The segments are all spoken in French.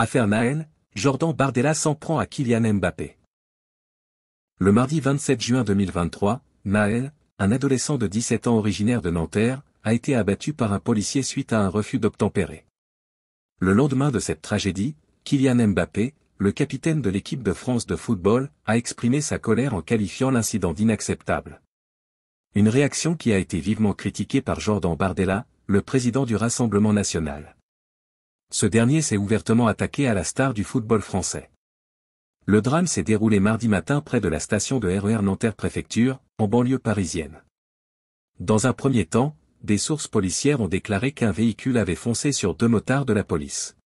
Affaire Naël, Jordan Bardella s'en prend à Kylian Mbappé. Le mardi 27 juin 2023, Naël, un adolescent de 17 ans originaire de Nanterre, a été abattu par un policier suite à un refus d'obtempérer. Le lendemain de cette tragédie, Kylian Mbappé, le capitaine de l'équipe de France de football, a exprimé sa colère en qualifiant l'incident d'inacceptable. Une réaction qui a été vivement critiquée par Jordan Bardella, le président du Rassemblement national. Ce dernier s'est ouvertement attaqué à la star du football français. Le drame s'est déroulé mardi matin près de la station de RER Nanterre-Préfecture, en banlieue parisienne. Dans un premier temps, des sources policières ont déclaré qu'un véhicule avait foncé sur deux motards de la police.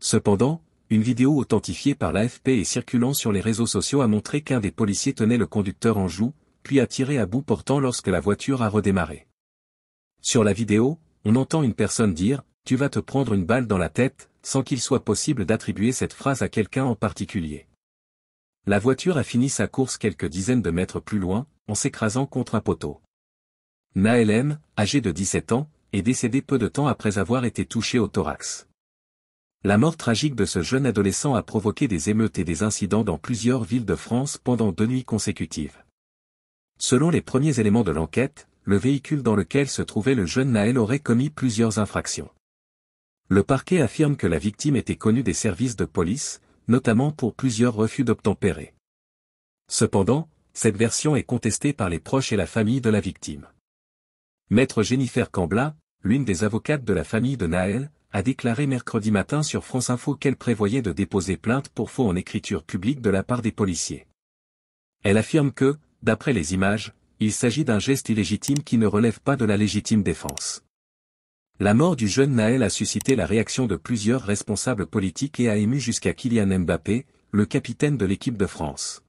Cependant, une vidéo authentifiée par l'AFP et circulant sur les réseaux sociaux a montré qu'un des policiers tenait le conducteur en joue, puis a tiré à bout portant lorsque la voiture a redémarré. Sur la vidéo, on entend une personne dire tu vas te prendre une balle dans la tête, sans qu'il soit possible d'attribuer cette phrase à quelqu'un en particulier. La voiture a fini sa course quelques dizaines de mètres plus loin, en s'écrasant contre un poteau. M., âgé de 17 ans, est décédé peu de temps après avoir été touché au thorax. La mort tragique de ce jeune adolescent a provoqué des émeutes et des incidents dans plusieurs villes de France pendant deux nuits consécutives. Selon les premiers éléments de l'enquête, le véhicule dans lequel se trouvait le jeune Naël aurait commis plusieurs infractions. Le parquet affirme que la victime était connue des services de police, notamment pour plusieurs refus d'obtempérer. Cependant, cette version est contestée par les proches et la famille de la victime. Maître Jennifer Cambla, l'une des avocates de la famille de Naël, a déclaré mercredi matin sur France Info qu'elle prévoyait de déposer plainte pour faux en écriture publique de la part des policiers. Elle affirme que, d'après les images, il s'agit d'un geste illégitime qui ne relève pas de la légitime défense. La mort du jeune Naël a suscité la réaction de plusieurs responsables politiques et a ému jusqu'à Kylian Mbappé, le capitaine de l'équipe de France.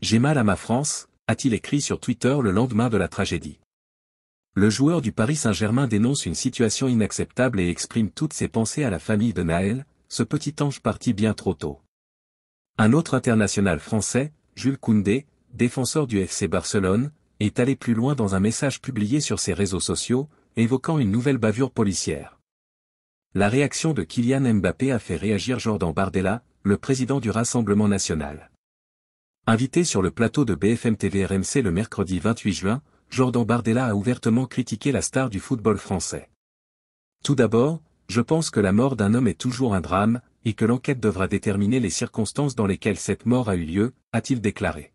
J'ai mal à ma France, a-t-il écrit sur Twitter le lendemain de la tragédie. Le joueur du Paris Saint-Germain dénonce une situation inacceptable et exprime toutes ses pensées à la famille de Naël, ce petit ange parti bien trop tôt. Un autre international français, Jules Koundé, défenseur du FC Barcelone, est allé plus loin dans un message publié sur ses réseaux sociaux, évoquant une nouvelle bavure policière. La réaction de Kylian Mbappé a fait réagir Jordan Bardella, le président du Rassemblement national. Invité sur le plateau de BFM TV RMC le mercredi 28 juin, Jordan Bardella a ouvertement critiqué la star du football français. Tout d'abord, je pense que la mort d'un homme est toujours un drame, et que l'enquête devra déterminer les circonstances dans lesquelles cette mort a eu lieu, a-t-il déclaré.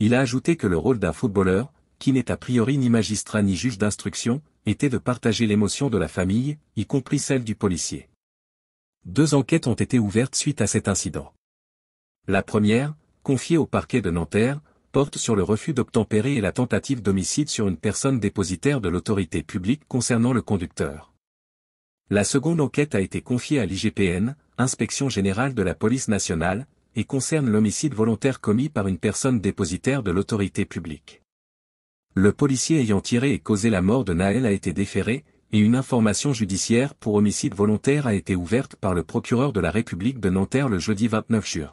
Il a ajouté que le rôle d'un footballeur, qui n'est a priori ni magistrat ni juge d'instruction, était de partager l'émotion de la famille, y compris celle du policier. Deux enquêtes ont été ouvertes suite à cet incident. La première, confiée au parquet de Nanterre, porte sur le refus d'obtempérer et la tentative d'homicide sur une personne dépositaire de l'autorité publique concernant le conducteur. La seconde enquête a été confiée à l'IGPN, Inspection générale de la police nationale, et concerne l'homicide volontaire commis par une personne dépositaire de l'autorité publique. Le policier ayant tiré et causé la mort de Naël a été déféré, et une information judiciaire pour homicide volontaire a été ouverte par le procureur de la République de Nanterre le jeudi 29 juin.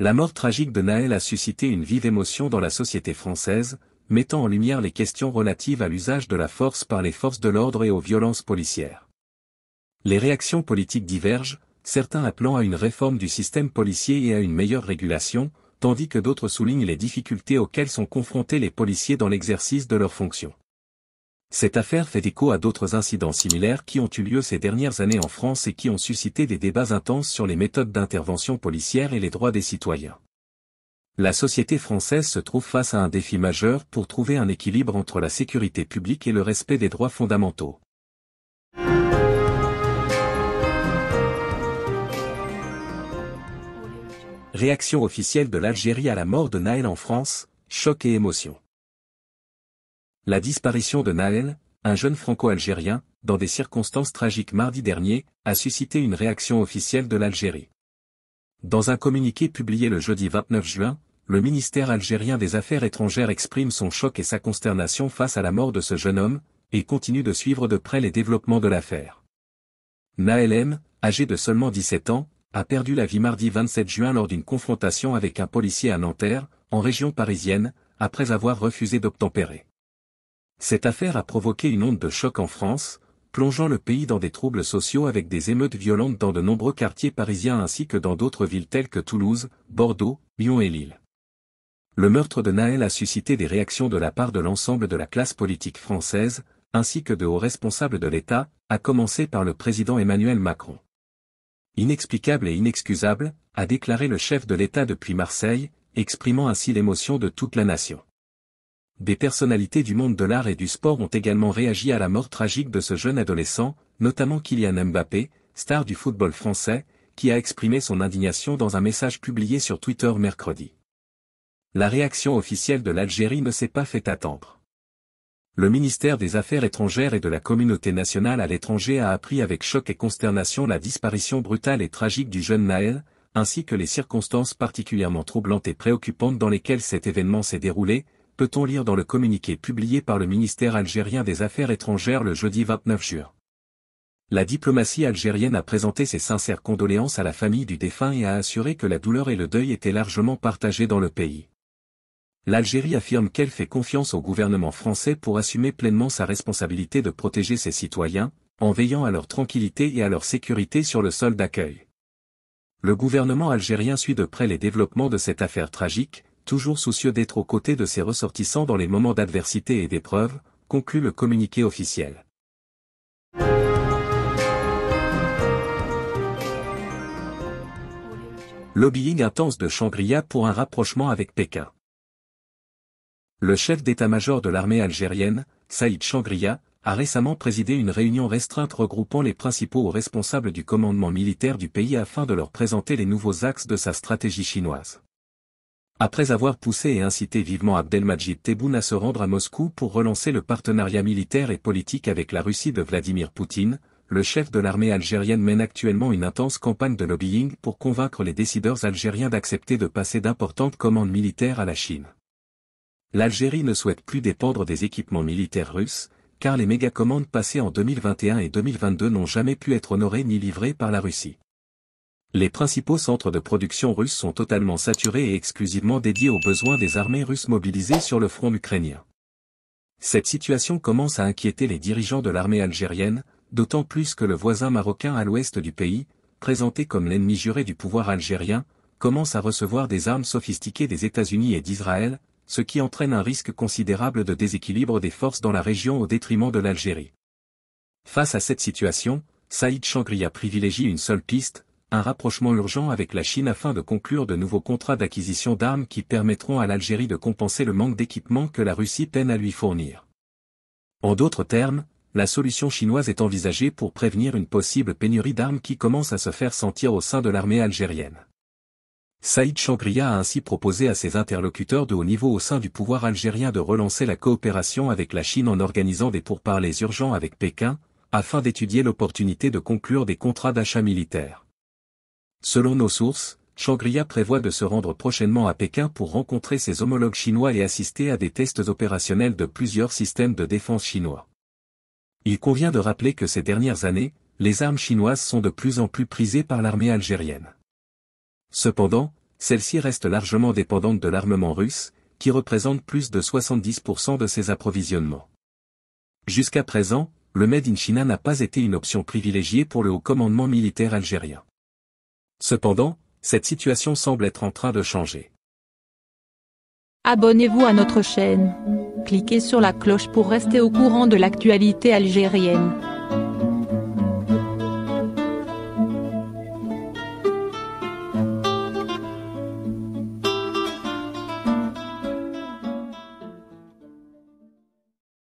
La mort tragique de Naël a suscité une vive émotion dans la société française, mettant en lumière les questions relatives à l'usage de la force par les forces de l'ordre et aux violences policières. Les réactions politiques divergent, certains appelant à une réforme du système policier et à une meilleure régulation, tandis que d'autres soulignent les difficultés auxquelles sont confrontés les policiers dans l'exercice de leurs fonctions. Cette affaire fait écho à d'autres incidents similaires qui ont eu lieu ces dernières années en France et qui ont suscité des débats intenses sur les méthodes d'intervention policière et les droits des citoyens. La société française se trouve face à un défi majeur pour trouver un équilibre entre la sécurité publique et le respect des droits fondamentaux. Réaction officielle de l'Algérie à la mort de Naël en France, choc et émotion. La disparition de Naël, un jeune franco-algérien, dans des circonstances tragiques mardi dernier, a suscité une réaction officielle de l'Algérie. Dans un communiqué publié le jeudi 29 juin, le ministère algérien des Affaires étrangères exprime son choc et sa consternation face à la mort de ce jeune homme, et continue de suivre de près les développements de l'affaire. Naël M, âgé de seulement 17 ans, a perdu la vie mardi 27 juin lors d'une confrontation avec un policier à Nanterre, en région parisienne, après avoir refusé d'obtempérer. Cette affaire a provoqué une onde de choc en France, plongeant le pays dans des troubles sociaux avec des émeutes violentes dans de nombreux quartiers parisiens ainsi que dans d'autres villes telles que Toulouse, Bordeaux, Lyon et Lille. Le meurtre de Naël a suscité des réactions de la part de l'ensemble de la classe politique française, ainsi que de hauts responsables de l'État, à commencer par le président Emmanuel Macron inexplicable et inexcusable, a déclaré le chef de l'État depuis Marseille, exprimant ainsi l'émotion de toute la nation. Des personnalités du monde de l'art et du sport ont également réagi à la mort tragique de ce jeune adolescent, notamment Kylian Mbappé, star du football français, qui a exprimé son indignation dans un message publié sur Twitter mercredi. La réaction officielle de l'Algérie ne s'est pas fait attendre le ministère des Affaires étrangères et de la communauté nationale à l'étranger a appris avec choc et consternation la disparition brutale et tragique du jeune Naël, ainsi que les circonstances particulièrement troublantes et préoccupantes dans lesquelles cet événement s'est déroulé, peut-on lire dans le communiqué publié par le ministère algérien des Affaires étrangères le jeudi 29 juin. La diplomatie algérienne a présenté ses sincères condoléances à la famille du défunt et a assuré que la douleur et le deuil étaient largement partagés dans le pays l'Algérie affirme qu'elle fait confiance au gouvernement français pour assumer pleinement sa responsabilité de protéger ses citoyens, en veillant à leur tranquillité et à leur sécurité sur le sol d'accueil. Le gouvernement algérien suit de près les développements de cette affaire tragique, toujours soucieux d'être aux côtés de ses ressortissants dans les moments d'adversité et d'épreuve, conclut le communiqué officiel. Lobbying intense de shangri pour un rapprochement avec Pékin. Le chef d'état-major de l'armée algérienne, Saïd Changria, a récemment présidé une réunion restreinte regroupant les principaux responsables du commandement militaire du pays afin de leur présenter les nouveaux axes de sa stratégie chinoise. Après avoir poussé et incité vivement Abdelmajid Tebboune à se rendre à Moscou pour relancer le partenariat militaire et politique avec la Russie de Vladimir Poutine, le chef de l'armée algérienne mène actuellement une intense campagne de lobbying pour convaincre les décideurs algériens d'accepter de passer d'importantes commandes militaires à la Chine. L'Algérie ne souhaite plus dépendre des équipements militaires russes, car les méga-commandes passées en 2021 et 2022 n'ont jamais pu être honorées ni livrées par la Russie. Les principaux centres de production russes sont totalement saturés et exclusivement dédiés aux besoins des armées russes mobilisées sur le front ukrainien. Cette situation commence à inquiéter les dirigeants de l'armée algérienne, d'autant plus que le voisin marocain à l'ouest du pays, présenté comme l'ennemi juré du pouvoir algérien, commence à recevoir des armes sophistiquées des États-Unis et d'Israël, ce qui entraîne un risque considérable de déséquilibre des forces dans la région au détriment de l'Algérie. Face à cette situation, Saïd Changria privilégie une seule piste, un rapprochement urgent avec la Chine afin de conclure de nouveaux contrats d'acquisition d'armes qui permettront à l'Algérie de compenser le manque d'équipement que la Russie peine à lui fournir. En d'autres termes, la solution chinoise est envisagée pour prévenir une possible pénurie d'armes qui commence à se faire sentir au sein de l'armée algérienne. Saïd Changria a ainsi proposé à ses interlocuteurs de haut niveau au sein du pouvoir algérien de relancer la coopération avec la Chine en organisant des pourparlers urgents avec Pékin, afin d'étudier l'opportunité de conclure des contrats d'achat militaire. Selon nos sources, Changria prévoit de se rendre prochainement à Pékin pour rencontrer ses homologues chinois et assister à des tests opérationnels de plusieurs systèmes de défense chinois. Il convient de rappeler que ces dernières années, les armes chinoises sont de plus en plus prisées par l'armée algérienne. Cependant, celle-ci reste largement dépendante de l'armement russe, qui représente plus de 70% de ses approvisionnements. Jusqu'à présent, le Made in China n'a pas été une option privilégiée pour le haut commandement militaire algérien. Cependant, cette situation semble être en train de changer. Abonnez-vous à notre chaîne. Cliquez sur la cloche pour rester au courant de l'actualité algérienne.